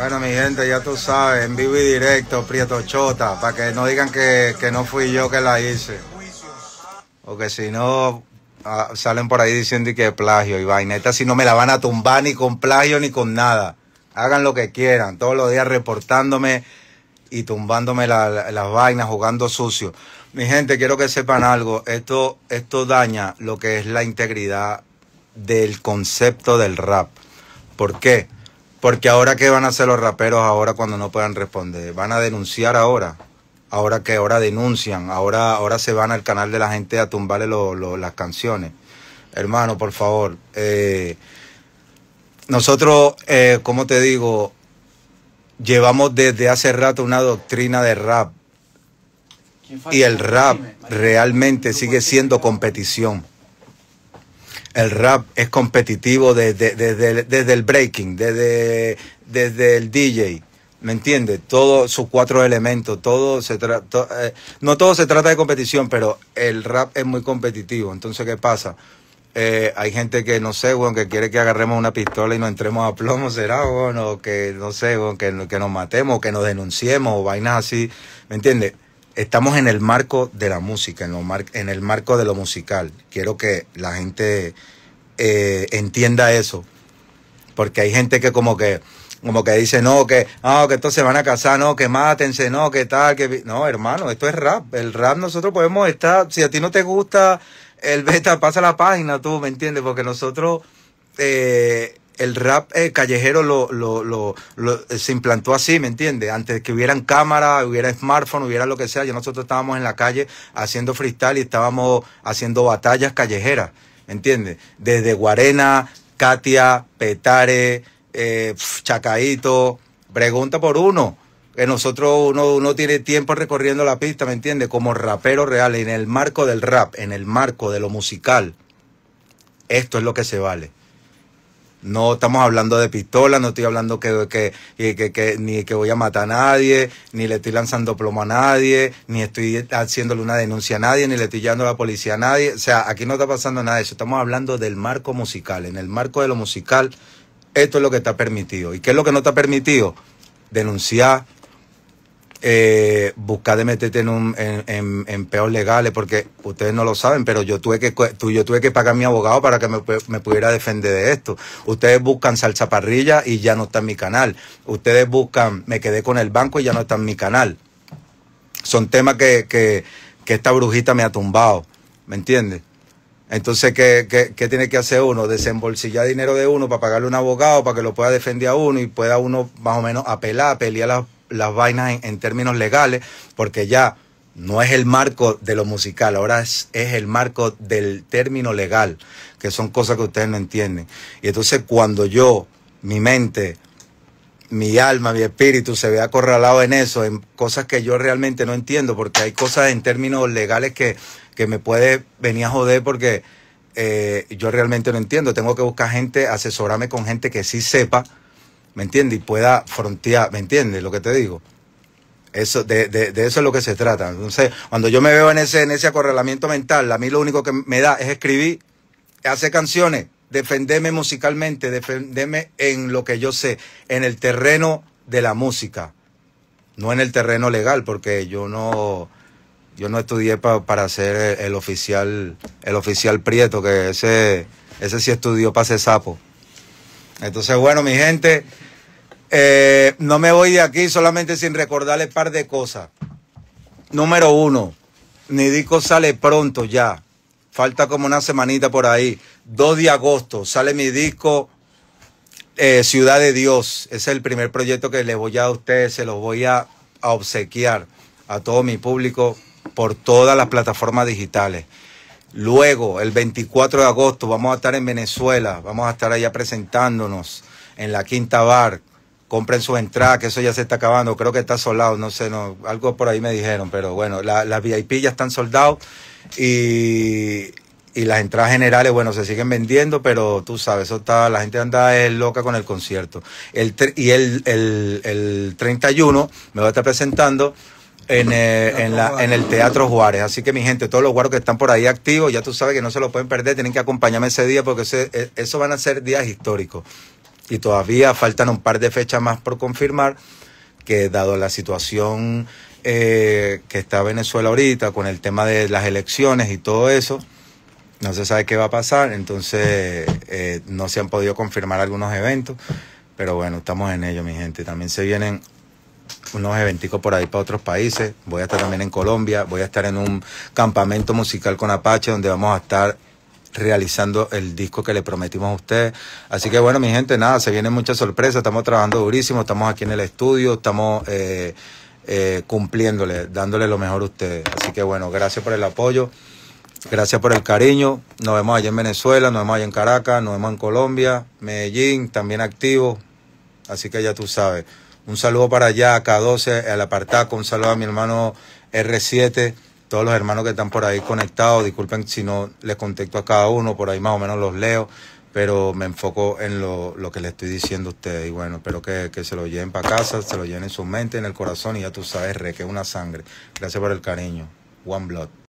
Bueno, mi gente, ya tú sabes, en vivo y directo, Prieto Chota, para que no digan que, no fui yo que la hice. O que si no, ah, salen por ahí diciendo que es plagio y vaina. Esta si no me la van a tumbar ni con plagio ni con nada. Hagan lo que quieran, todos los días reportándome y tumbándome las vainas, jugando sucio. Mi gente, quiero que sepan algo, esto, esto daña lo que es la integridad del concepto del rap. ¿Por qué? Porque ahora qué van a hacer los raperos ahora cuando no puedan responder. Van a denunciar ahora. Ahora que ahora denuncian. Ahora, ahora se van al canal de la gente a tumbarle las canciones. Hermano, por favor. Eh, nosotros, eh, como te digo, llevamos desde hace rato una doctrina de rap. Y el rap realmente sigue siendo competición el rap es competitivo desde, desde, desde el breaking, desde, desde el DJ. ¿Me entiendes? Todos sus cuatro elementos, todo se trata, eh, no todo se trata de competición, pero el rap es muy competitivo. Entonces, ¿qué pasa? Eh, hay gente que, no sé, que quiere que agarremos una pistola y nos entremos a plomo, será, bueno, o que, no sé, que, que nos matemos, que nos denunciemos, o vainas así, ¿me entiendes? estamos en el marco de la música, en, lo mar en el marco de lo musical. Quiero que la gente eh, entienda eso, porque hay gente que como que como que dice, no, que, ah, se que van a casar, no, que mátense, no, que tal, que... No, hermano, esto es rap. El rap nosotros podemos estar, si a ti no te gusta el beta, pasa la página tú, ¿me entiendes? Porque nosotros eh, el rap eh, callejero lo, lo, lo, eh, se implantó así, ¿me entiendes? Antes que hubieran cámara, hubiera smartphone, hubiera lo que sea, yo nosotros estábamos en la calle haciendo freestyle y estábamos haciendo batallas callejeras, ¿me entiendes? Desde Guarena, Katia, Petare, eh, Chacaito, pregunta por uno. Que nosotros uno, uno tiene tiempo recorriendo la pista, ¿me entiendes? Como rapero real, en el marco del rap, en el marco de lo musical. Esto es lo que se vale. No estamos hablando de pistola, no estoy hablando que, que, ni que voy a matar a nadie, ni le estoy lanzando plomo a nadie, ni estoy haciéndole una denuncia a nadie, ni le estoy llamando a la policía a nadie. O sea, aquí no está pasando nada de eso. Estamos hablando del marco musical. En el marco de lo musical, esto es lo que está permitido. ¿Y qué es lo que no está permitido? Denunciar, eh, buscar de meterte en, un, en, en, legales, porque ustedes no lo saben, pero yo tuve que, yo tuve que pagar a mi abogado para que me, me, pudiera defender de esto. Ustedes buscan parrilla y ya no está en mi canal. Ustedes buscan, me quedé con el banco y ya no está en mi canal. Son temas que, que, esta brujita me ha tumbado, ¿me entiendes? Entonces, ¿qué, ¿qué, tiene que hacer uno? Desembolsillar dinero de uno para pagarle a un abogado, para que lo pueda defender a uno y pueda uno más o menos apelar, pelear las las vainas en, términos legales, porque ya no es el marco de lo musical, ahora es, el marco del término legal, que son cosas que ustedes no entienden. Y entonces cuando yo, mi mente, mi alma, mi espíritu se ve acorralado en eso, en cosas que yo realmente no entiendo, porque hay cosas en términos legales que, que me puede venir a joder porque eh, yo realmente no entiendo. Tengo que buscar gente, asesorarme con gente que sí sepa ¿me entiendes? Y pueda frontear, ¿me entiendes lo que te digo? Eso, de, de, eso es lo que se trata. Entonces, cuando yo me veo en ese, en ese acorralamiento mental, a mí lo único que me da es escribir, hacer canciones, defenderme musicalmente, defenderme en lo que yo sé, en el terreno de la música, no en el terreno legal, porque yo no, yo no estudié para ser el, oficial, el oficial prieto, que ese, ese sí estudió para ser sapo. Entonces, bueno, mi gente. Eh, no me voy de aquí solamente sin recordarle un par de cosas. Número uno, mi disco sale pronto ya. Falta como una semanita por ahí. 2 de agosto sale mi disco eh, Ciudad de Dios. es el primer proyecto que le voy a, a ustedes. Se los voy a, a obsequiar a todo mi público por todas las plataformas digitales. Luego, el 24 de agosto, vamos a estar en Venezuela. Vamos a estar allá presentándonos en la Quinta Bar compren sus entradas, que eso ya se está acabando, creo que está soldado, no sé, no, algo por ahí me dijeron, pero bueno, las VIP ya están soldados y, las entradas generales, bueno, se siguen vendiendo, pero tú sabes, eso está, la gente anda loca con el concierto. El, y el, el, el 31 me va a estar presentando eh, en, el Teatro Juárez. Así que mi gente, todos los guaros que están por ahí activos, ya tú sabes que no se lo pueden perder, tienen que acompañarme ese día porque ese, e, eso van a ser días históricos y todavía faltan un par de fechas más por confirmar que dado la situación eh, que está Venezuela ahorita con el tema de las elecciones y todo eso, no se sabe qué va a pasar, entonces eh, no se han podido confirmar algunos eventos, pero bueno, estamos en ello, mi gente. También se vienen unos eventicos por ahí para otros países. Voy a estar también en Colombia, voy a estar en un campamento musical con Apache donde vamos a estar realizando el disco que le prometimos a usted. Así que bueno, mi gente, nada, se vienen muchas sorpresas, estamos trabajando durísimo, estamos aquí en el estudio, estamos eh, eh, cumpliéndole, dándole lo mejor a ustedes. Así que bueno, gracias por el apoyo, gracias por el cariño, nos vemos allá en Venezuela, nos vemos allá en Caracas, nos vemos en Colombia, Medellín, también activo, así que ya tú sabes. Un saludo para allá, K12, al apartado, un saludo a mi hermano R7 todos los hermanos que están por ahí conectados. Disculpen si no les contesto a cada uno, por ahí más o menos los leo, pero me enfoco en lo, que les estoy diciendo a ustedes. Y bueno, espero que, que se lo lleven para casa, se lo lleven en su mente, en el corazón y ya tú sabes, re, que es una sangre. Gracias por el cariño. One Blood.